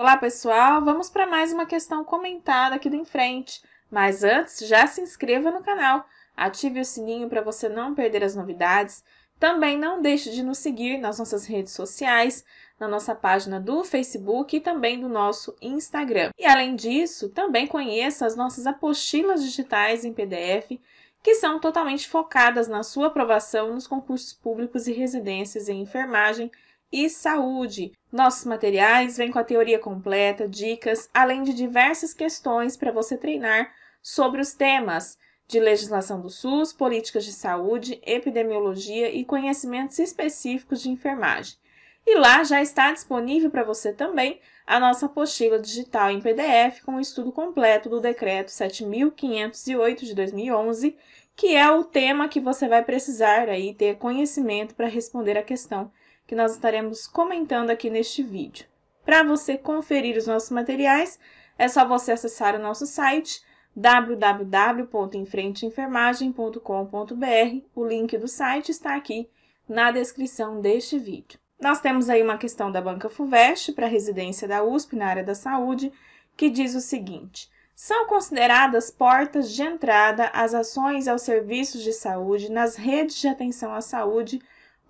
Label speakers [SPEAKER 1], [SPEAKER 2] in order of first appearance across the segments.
[SPEAKER 1] Olá, pessoal! Vamos para mais uma questão comentada aqui do Em Frente. Mas antes, já se inscreva no canal, ative o sininho para você não perder as novidades. Também não deixe de nos seguir nas nossas redes sociais, na nossa página do Facebook e também do nosso Instagram. E além disso, também conheça as nossas apostilas digitais em PDF, que são totalmente focadas na sua aprovação nos concursos públicos e residências em enfermagem e saúde. Nossos materiais vêm com a teoria completa, dicas, além de diversas questões para você treinar sobre os temas de legislação do SUS, políticas de saúde, epidemiologia e conhecimentos específicos de enfermagem. E lá já está disponível para você também a nossa apostila digital em PDF com o estudo completo do decreto 7508 de 2011, que é o tema que você vai precisar aí ter conhecimento para responder a questão que nós estaremos comentando aqui neste vídeo. Para você conferir os nossos materiais, é só você acessar o nosso site www.enfrenteenfermagem.com.br. O link do site está aqui na descrição deste vídeo. Nós temos aí uma questão da Banca FUVEST para a residência da USP na área da saúde, que diz o seguinte: são consideradas portas de entrada as ações aos serviços de saúde nas redes de atenção à saúde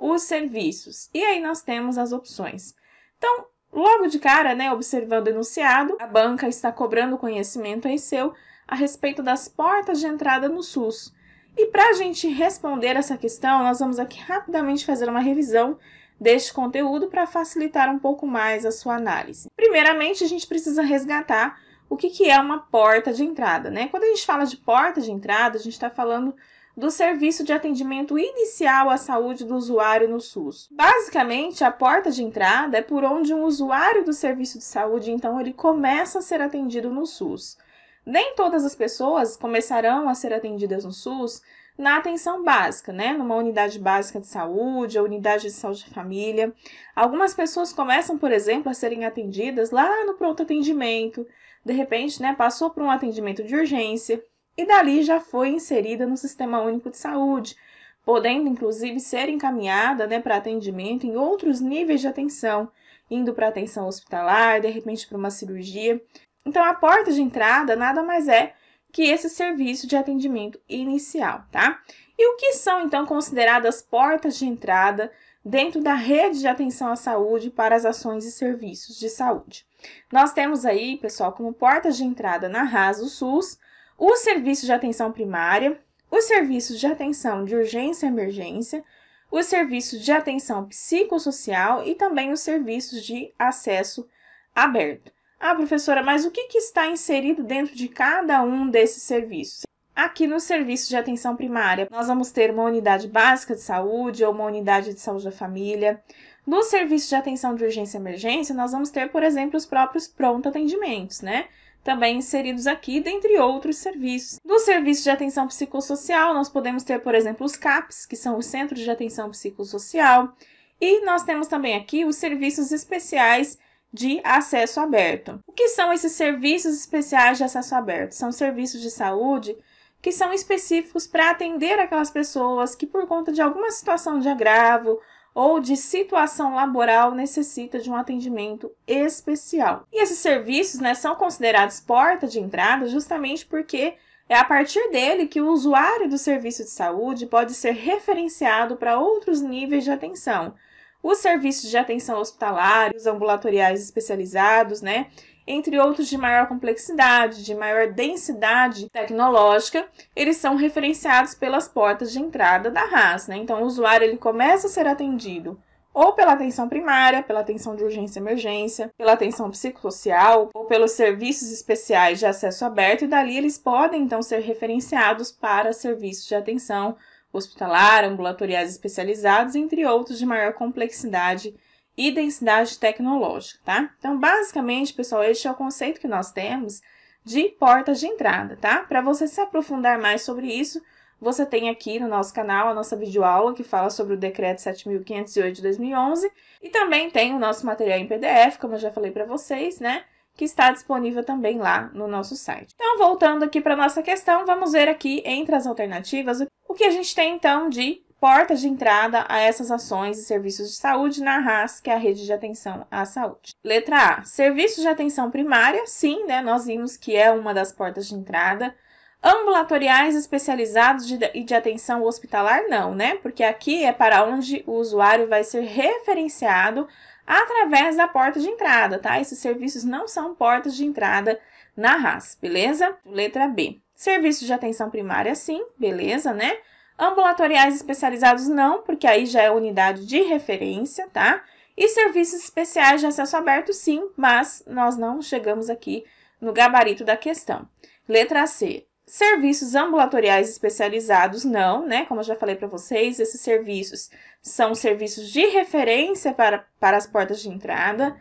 [SPEAKER 1] os serviços. E aí nós temos as opções. Então, logo de cara, né, observando o enunciado, a banca está cobrando conhecimento em seu a respeito das portas de entrada no SUS. E para a gente responder essa questão, nós vamos aqui rapidamente fazer uma revisão deste conteúdo para facilitar um pouco mais a sua análise. Primeiramente, a gente precisa resgatar o que, que é uma porta de entrada, né? Quando a gente fala de porta de entrada, a gente está falando do Serviço de Atendimento Inicial à Saúde do Usuário no SUS. Basicamente, a porta de entrada é por onde um usuário do serviço de saúde, então, ele começa a ser atendido no SUS. Nem todas as pessoas começarão a ser atendidas no SUS na atenção básica, né? Numa unidade básica de saúde, a unidade de saúde de família. Algumas pessoas começam, por exemplo, a serem atendidas lá no pronto atendimento. De repente, né, passou por um atendimento de urgência, e dali já foi inserida no Sistema Único de Saúde, podendo inclusive ser encaminhada né, para atendimento em outros níveis de atenção, indo para atenção hospitalar, de repente para uma cirurgia. Então, a porta de entrada nada mais é que esse serviço de atendimento inicial, tá? E o que são então consideradas portas de entrada dentro da rede de atenção à saúde para as ações e serviços de saúde? Nós temos aí, pessoal, como portas de entrada na RAS o SUS, os serviços de atenção primária, os serviços de atenção de urgência e emergência, os serviços de atenção psicossocial e também os serviços de acesso aberto. Ah, professora, mas o que, que está inserido dentro de cada um desses serviços? Aqui no serviço de atenção primária, nós vamos ter uma unidade básica de saúde ou uma unidade de saúde da família. No serviço de atenção de urgência e emergência, nós vamos ter, por exemplo, os próprios pronto atendimentos, né? também inseridos aqui, dentre outros serviços. do serviço de atenção psicossocial, nós podemos ter, por exemplo, os CAPs, que são os Centros de Atenção Psicossocial, e nós temos também aqui os serviços especiais de acesso aberto. O que são esses serviços especiais de acesso aberto? São serviços de saúde que são específicos para atender aquelas pessoas que, por conta de alguma situação de agravo ou de situação laboral necessita de um atendimento especial. E esses serviços né, são considerados porta de entrada justamente porque é a partir dele que o usuário do serviço de saúde pode ser referenciado para outros níveis de atenção, os serviços de atenção hospitalar, os ambulatoriais especializados, né? Entre outros de maior complexidade, de maior densidade tecnológica, eles são referenciados pelas portas de entrada da RAS, né? Então, o usuário ele começa a ser atendido ou pela atenção primária, pela atenção de urgência e emergência, pela atenção psicossocial ou pelos serviços especiais de acesso aberto, e dali eles podem então ser referenciados para serviços de atenção hospitalar, ambulatoriais especializados, entre outros de maior complexidade e densidade tecnológica, tá? Então, basicamente, pessoal, este é o conceito que nós temos de portas de entrada, tá? Para você se aprofundar mais sobre isso, você tem aqui no nosso canal a nossa videoaula que fala sobre o decreto 7508 de 2011 e também tem o nosso material em PDF, como eu já falei para vocês, né? que está disponível também lá no nosso site. Então, voltando aqui para nossa questão, vamos ver aqui entre as alternativas o que a gente tem então de portas de entrada a essas ações e serviços de saúde na RAS, que é a Rede de Atenção à Saúde. Letra A, serviços de atenção primária, sim, né? Nós vimos que é uma das portas de entrada. Ambulatoriais especializados de, e de atenção hospitalar, não, né? Porque aqui é para onde o usuário vai ser referenciado através da porta de entrada, tá? Esses serviços não são portas de entrada na RAS, beleza? Letra B. Serviços de atenção primária, sim, beleza, né? Ambulatoriais especializados, não, porque aí já é unidade de referência, tá? E serviços especiais de acesso aberto, sim, mas nós não chegamos aqui no gabarito da questão. Letra C. Serviços ambulatoriais especializados, não, né? Como eu já falei para vocês, esses serviços são serviços de referência para, para as portas de entrada,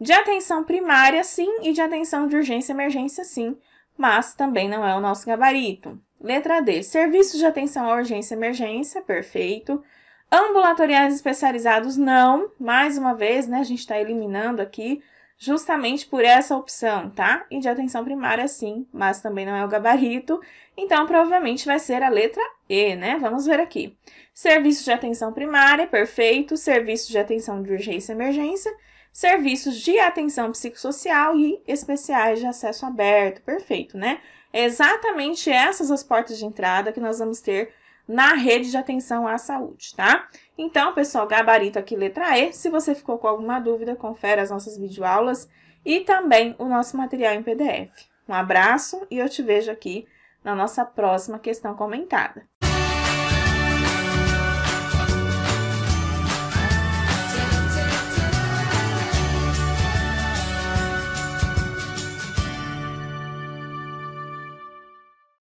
[SPEAKER 1] de atenção primária, sim, e de atenção de urgência e emergência, sim, mas também não é o nosso gabarito. Letra D. Serviços de atenção à urgência e emergência, perfeito. Ambulatoriais especializados, não. Mais uma vez, né, a gente está eliminando aqui justamente por essa opção, tá? E de atenção primária, sim, mas também não é o gabarito. Então, provavelmente vai ser a letra E, né? Vamos ver aqui. Serviços de atenção primária, perfeito. Serviços de atenção de urgência e emergência serviços de atenção psicossocial e especiais de acesso aberto. Perfeito, né? É exatamente essas as portas de entrada que nós vamos ter na rede de atenção à saúde, tá? Então, pessoal, gabarito aqui letra E. Se você ficou com alguma dúvida, confere as nossas videoaulas e também o nosso material em PDF. Um abraço e eu te vejo aqui na nossa próxima questão comentada.